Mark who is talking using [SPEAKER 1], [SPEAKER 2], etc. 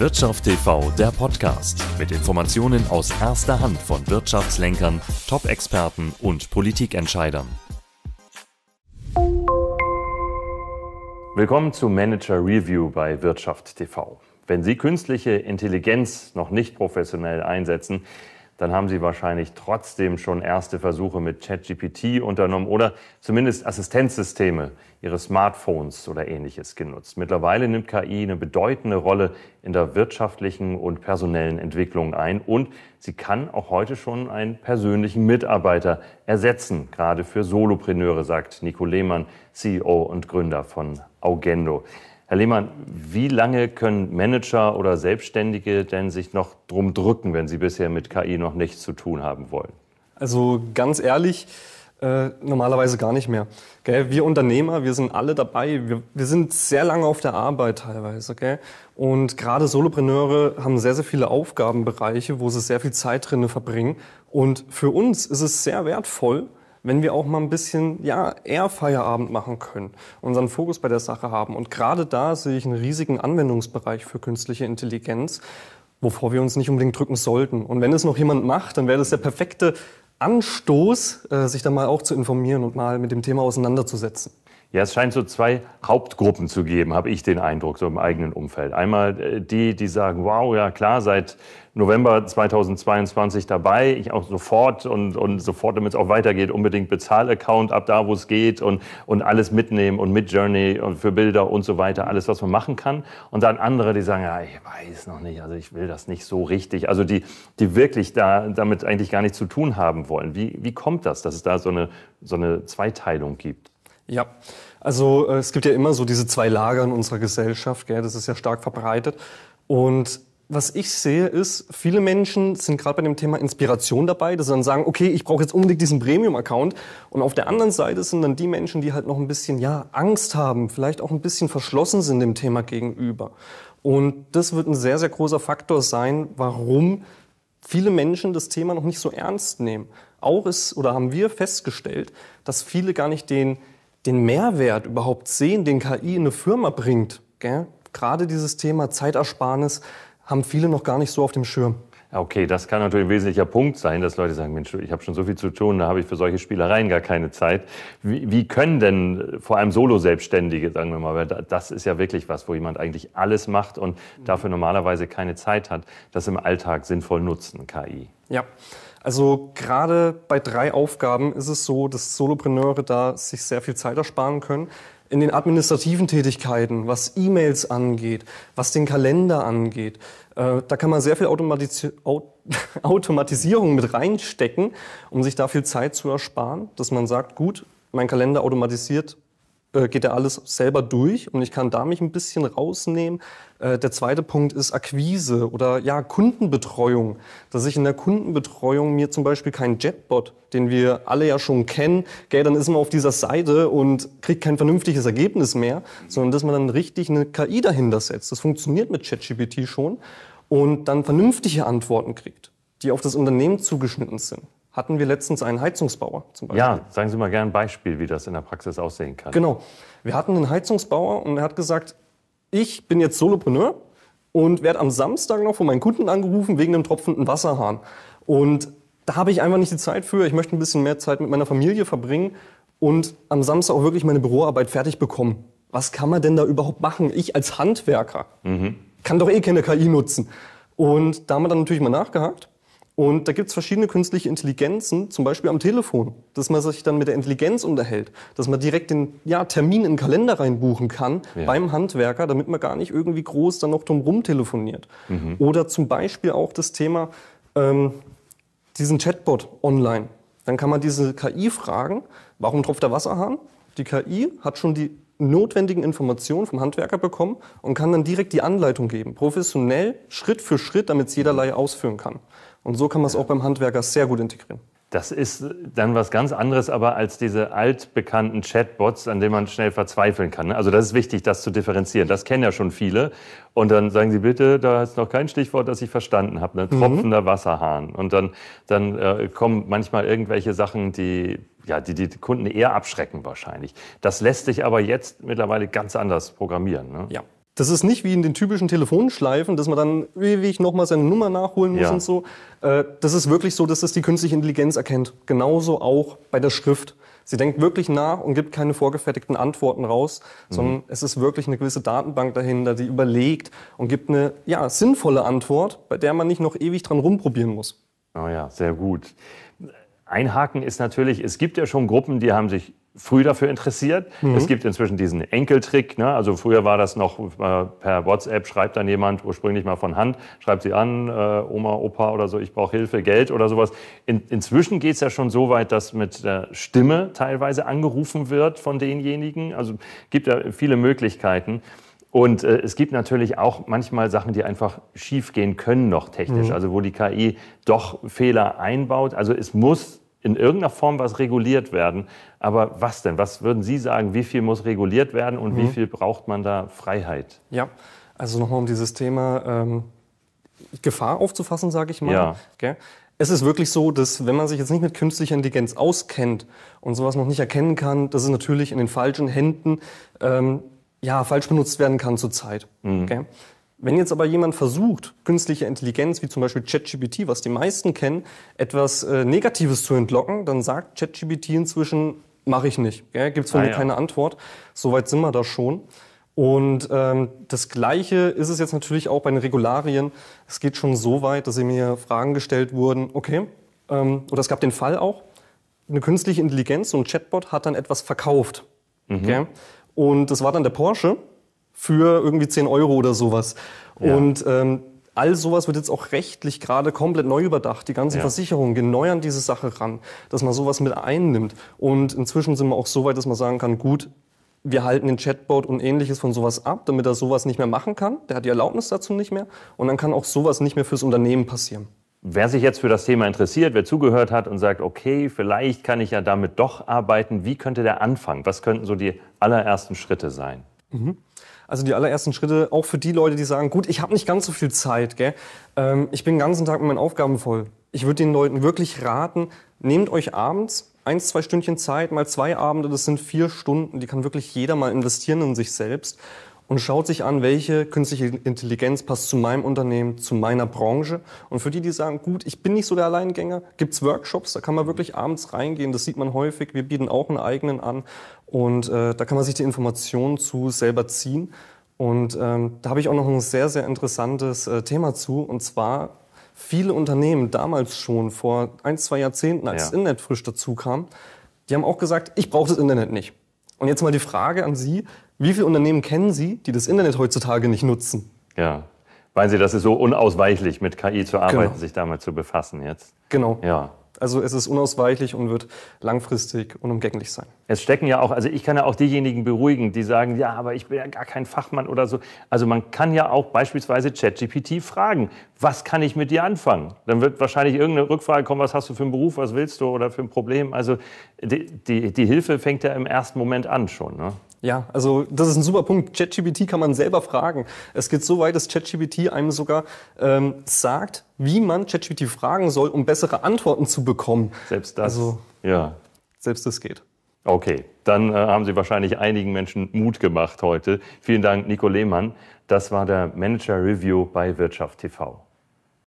[SPEAKER 1] Wirtschaft TV, der Podcast mit Informationen aus erster Hand von Wirtschaftslenkern, Top-Experten und Politikentscheidern. Willkommen zu Manager Review bei Wirtschaft TV. Wenn Sie künstliche Intelligenz noch nicht professionell einsetzen, dann haben Sie wahrscheinlich trotzdem schon erste Versuche mit ChatGPT unternommen oder zumindest Assistenzsysteme Ihres Smartphones oder ähnliches genutzt. Mittlerweile nimmt KI eine bedeutende Rolle in der wirtschaftlichen und personellen Entwicklung ein und sie kann auch heute schon einen persönlichen Mitarbeiter ersetzen, gerade für Solopreneure, sagt Nico Lehmann, CEO und Gründer von Augendo. Herr Lehmann, wie lange können Manager oder Selbstständige denn sich noch drum drücken, wenn sie bisher mit KI noch nichts zu tun haben wollen?
[SPEAKER 2] Also ganz ehrlich, äh, normalerweise gar nicht mehr. Wir Unternehmer, wir sind alle dabei. Wir, sind sehr lange auf der Arbeit teilweise. Und gerade Solopreneure haben sehr, sehr viele Aufgabenbereiche, wo sie sehr viel Zeit drinne verbringen. Und für uns ist es sehr wertvoll, wenn wir auch mal ein bisschen ja, eher Feierabend machen können, unseren Fokus bei der Sache haben. Und gerade da sehe ich einen riesigen Anwendungsbereich für künstliche Intelligenz, wovor wir uns nicht unbedingt drücken sollten. Und wenn es noch jemand macht, dann wäre das der perfekte Anstoß, äh, sich da mal auch zu informieren und mal mit dem Thema auseinanderzusetzen.
[SPEAKER 1] Ja, es scheint so zwei Hauptgruppen zu geben, habe ich den Eindruck, so im eigenen Umfeld. Einmal äh, die, die sagen, wow, ja klar, seit November 2022 dabei, ich auch sofort und, und sofort, damit es auch weitergeht, unbedingt Bezahlaccount ab da, wo es geht und, und alles mitnehmen und mit Journey und für Bilder und so weiter, alles, was man machen kann. Und dann andere, die sagen, ja, ich weiß noch nicht, also ich will das nicht so richtig. Also die, die wirklich da, damit eigentlich gar nichts zu tun haben wollen. Wie, wie kommt das, dass es da so eine, so eine Zweiteilung gibt?
[SPEAKER 2] Ja, also äh, es gibt ja immer so diese zwei Lager in unserer Gesellschaft, gell? das ist ja stark verbreitet. Und was ich sehe, ist, viele Menschen sind gerade bei dem Thema Inspiration dabei, dass sie dann sagen, okay, ich brauche jetzt unbedingt diesen Premium-Account. Und auf der anderen Seite sind dann die Menschen, die halt noch ein bisschen, ja, Angst haben, vielleicht auch ein bisschen verschlossen sind dem Thema gegenüber. Und das wird ein sehr, sehr großer Faktor sein, warum viele Menschen das Thema noch nicht so ernst nehmen. Auch ist, oder haben wir festgestellt, dass viele gar nicht den den Mehrwert überhaupt sehen, den KI in eine Firma bringt. Gell? Gerade dieses Thema Zeitersparnis haben viele noch gar nicht so auf dem Schirm.
[SPEAKER 1] Okay, das kann natürlich ein wesentlicher Punkt sein, dass Leute sagen, Mensch, ich habe schon so viel zu tun, da habe ich für solche Spielereien gar keine Zeit. Wie, wie können denn äh, vor allem Solo-Selbstständige, sagen wir mal, weil das ist ja wirklich was, wo jemand eigentlich alles macht und mhm. dafür normalerweise keine Zeit hat, das im Alltag sinnvoll nutzen, KI?
[SPEAKER 2] Ja. Also gerade bei drei Aufgaben ist es so, dass Solopreneure da sich sehr viel Zeit ersparen können in den administrativen Tätigkeiten, was E-Mails angeht, was den Kalender angeht. Äh, da kann man sehr viel Automatiz Automatisierung mit reinstecken, um sich da viel Zeit zu ersparen, dass man sagt, gut, mein Kalender automatisiert äh, geht er alles selber durch und ich kann da mich ein bisschen rausnehmen. Äh, der zweite Punkt ist Akquise oder ja Kundenbetreuung, dass ich in der Kundenbetreuung mir zum Beispiel keinen Jetbot, den wir alle ja schon kennen, gell, dann ist man auf dieser Seite und kriegt kein vernünftiges Ergebnis mehr, sondern dass man dann richtig eine KI dahinter setzt. Das funktioniert mit ChatGPT schon und dann vernünftige Antworten kriegt die auf das Unternehmen zugeschnitten sind. Hatten wir letztens einen Heizungsbauer zum Beispiel. Ja,
[SPEAKER 1] sagen Sie mal gerne ein Beispiel, wie das in der Praxis aussehen kann. Genau.
[SPEAKER 2] Wir hatten einen Heizungsbauer und er hat gesagt, ich bin jetzt Solopreneur und werde am Samstag noch von meinen Kunden angerufen wegen einem tropfenden Wasserhahn. Und da habe ich einfach nicht die Zeit für. Ich möchte ein bisschen mehr Zeit mit meiner Familie verbringen und am Samstag auch wirklich meine Büroarbeit fertig bekommen. Was kann man denn da überhaupt machen? Ich als Handwerker mhm. kann doch eh keine KI nutzen. Und da haben wir dann natürlich mal nachgehakt und da gibt es verschiedene künstliche Intelligenzen, zum Beispiel am Telefon, dass man sich dann mit der Intelligenz unterhält, dass man direkt den ja, Termin in den Kalender reinbuchen kann ja. beim Handwerker, damit man gar nicht irgendwie groß dann noch drumherum telefoniert. Mhm. Oder zum Beispiel auch das Thema ähm, diesen Chatbot online. Dann kann man diese KI fragen, warum tropft der Wasserhahn? Die KI hat schon die notwendigen Informationen vom Handwerker bekommen und kann dann direkt die Anleitung geben, professionell, Schritt für Schritt, damit es jederlei ausführen kann. Und so kann man es auch beim Handwerker sehr gut integrieren.
[SPEAKER 1] Das ist dann was ganz anderes, aber als diese altbekannten Chatbots, an denen man schnell verzweifeln kann. Ne? Also das ist wichtig, das zu differenzieren. Das kennen ja schon viele. Und dann sagen sie, bitte, da ist noch kein Stichwort, das ich verstanden habe. Ein ne? mhm. tropfender mhm. Wasserhahn. Und dann, dann äh, kommen manchmal irgendwelche Sachen, die, ja, die die Kunden eher abschrecken wahrscheinlich. Das lässt sich aber jetzt mittlerweile ganz anders programmieren. Ne? Ja,
[SPEAKER 2] das ist nicht wie in den typischen Telefonschleifen, dass man dann ewig nochmal seine Nummer nachholen muss ja. und so. Äh, das ist wirklich so, dass das die künstliche Intelligenz erkennt. Genauso auch bei der Schrift. Sie denkt wirklich nach und gibt keine vorgefertigten Antworten raus, sondern mhm. es ist wirklich eine gewisse Datenbank dahinter, die überlegt und gibt eine ja, sinnvolle Antwort, bei der man nicht noch ewig dran rumprobieren muss.
[SPEAKER 1] Oh ja, sehr gut. Ein Haken ist natürlich, es gibt ja schon Gruppen, die haben sich früh dafür interessiert. Mhm. Es gibt inzwischen diesen Enkeltrick. Ne? Also früher war das noch äh, per WhatsApp, schreibt dann jemand ursprünglich mal von Hand, schreibt sie an, äh, Oma, Opa oder so, ich brauche Hilfe, Geld oder sowas. In, inzwischen geht es ja schon so weit, dass mit der Stimme teilweise angerufen wird von denjenigen. Also gibt ja viele Möglichkeiten. Und äh, es gibt natürlich auch manchmal Sachen, die einfach schiefgehen können noch technisch, mhm. also wo die KI doch Fehler einbaut. Also es muss in irgendeiner Form was reguliert werden. Aber was denn? Was würden Sie sagen? Wie viel muss reguliert werden und mhm. wie viel braucht man da Freiheit?
[SPEAKER 2] Ja, also nochmal um dieses Thema ähm, Gefahr aufzufassen, sage ich mal. Ja. Okay. Es ist wirklich so, dass wenn man sich jetzt nicht mit künstlicher Intelligenz auskennt und sowas noch nicht erkennen kann, dass es natürlich in den falschen Händen ähm, ja, falsch benutzt werden kann zurzeit. Mhm. Okay? Wenn jetzt aber jemand versucht, künstliche Intelligenz, wie zum Beispiel ChatGPT, was die meisten kennen, etwas äh, Negatives zu entlocken, dann sagt ChatGPT inzwischen, mache ich nicht. Gell? Gibt's von ah, mir ja. keine Antwort. Soweit sind wir da schon. Und ähm, das Gleiche ist es jetzt natürlich auch bei den Regularien. Es geht schon so weit, dass mir Fragen gestellt wurden, okay, ähm, oder es gab den Fall auch, eine künstliche Intelligenz, so ein Chatbot, hat dann etwas verkauft. Mhm. Okay? Und das war dann der Porsche für irgendwie 10 Euro oder sowas. Ja. Und ähm, all sowas wird jetzt auch rechtlich gerade komplett neu überdacht. Die ganzen ja. Versicherungen gehen neu an diese Sache ran, dass man sowas mit einnimmt. Und inzwischen sind wir auch so weit, dass man sagen kann, gut, wir halten den Chatbot und ähnliches von sowas ab, damit er sowas nicht mehr machen kann. Der hat die Erlaubnis dazu nicht mehr. Und dann kann auch sowas nicht mehr fürs Unternehmen passieren.
[SPEAKER 1] Wer sich jetzt für das Thema interessiert, wer zugehört hat und sagt, okay, vielleicht kann ich ja damit doch arbeiten, wie könnte der anfangen? Was könnten so die allerersten Schritte sein?
[SPEAKER 2] Mhm. Also die allerersten Schritte, auch für die Leute, die sagen, gut, ich habe nicht ganz so viel Zeit, gell? Ähm, ich bin den ganzen Tag mit meinen Aufgaben voll. Ich würde den Leuten wirklich raten, nehmt euch abends eins, zwei Stündchen Zeit, mal zwei Abende, das sind vier Stunden, die kann wirklich jeder mal investieren in sich selbst und schaut sich an, welche künstliche Intelligenz passt zu meinem Unternehmen, zu meiner Branche. Und für die, die sagen, gut, ich bin nicht so der Alleingänger, gibt's Workshops, da kann man wirklich abends reingehen, das sieht man häufig. Wir bieten auch einen eigenen an und äh, da kann man sich die Informationen zu selber ziehen. Und ähm, da habe ich auch noch ein sehr, sehr interessantes äh, Thema zu, und zwar viele Unternehmen damals schon vor ein, zwei Jahrzehnten, als ja. das Internet frisch dazu kam, die haben auch gesagt, ich brauche das Internet nicht. Und jetzt mal die Frage an Sie, wie viele Unternehmen kennen Sie, die das Internet heutzutage nicht nutzen?
[SPEAKER 1] Ja. Meinen Sie, das ist so unausweichlich, mit KI zu arbeiten, genau. sich damit zu befassen jetzt? Genau. Ja.
[SPEAKER 2] Also es ist unausweichlich und wird langfristig unumgänglich sein. Es stecken ja auch, also ich kann ja auch diejenigen
[SPEAKER 1] beruhigen, die sagen, ja, aber ich bin ja gar kein Fachmann oder so. Also man kann ja auch beispielsweise ChatGPT fragen, was kann ich mit dir anfangen? Dann wird wahrscheinlich irgendeine Rückfrage kommen, was hast du für einen Beruf, was willst du oder für ein Problem. Also die, die, die Hilfe fängt ja im ersten Moment an schon. Ne?
[SPEAKER 2] Ja, also das ist ein super Punkt. ChatGPT kann man selber fragen. Es geht so weit, dass ChatGPT einem sogar ähm, sagt, wie man ChatGPT fragen soll, um bessere Antworten zu bekommen. Selbst das. Also,
[SPEAKER 1] ja. Selbst das geht. Okay, dann äh, haben Sie wahrscheinlich einigen Menschen Mut gemacht heute. Vielen Dank, Nico Lehmann. Das war der Manager Review bei Wirtschaft TV.